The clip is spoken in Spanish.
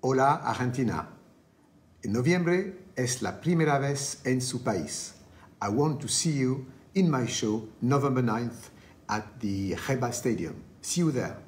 Hola Argentina. En noviembre es la primera vez en su país. I want to see you in my show November 9th at the Heba Stadium. See you there.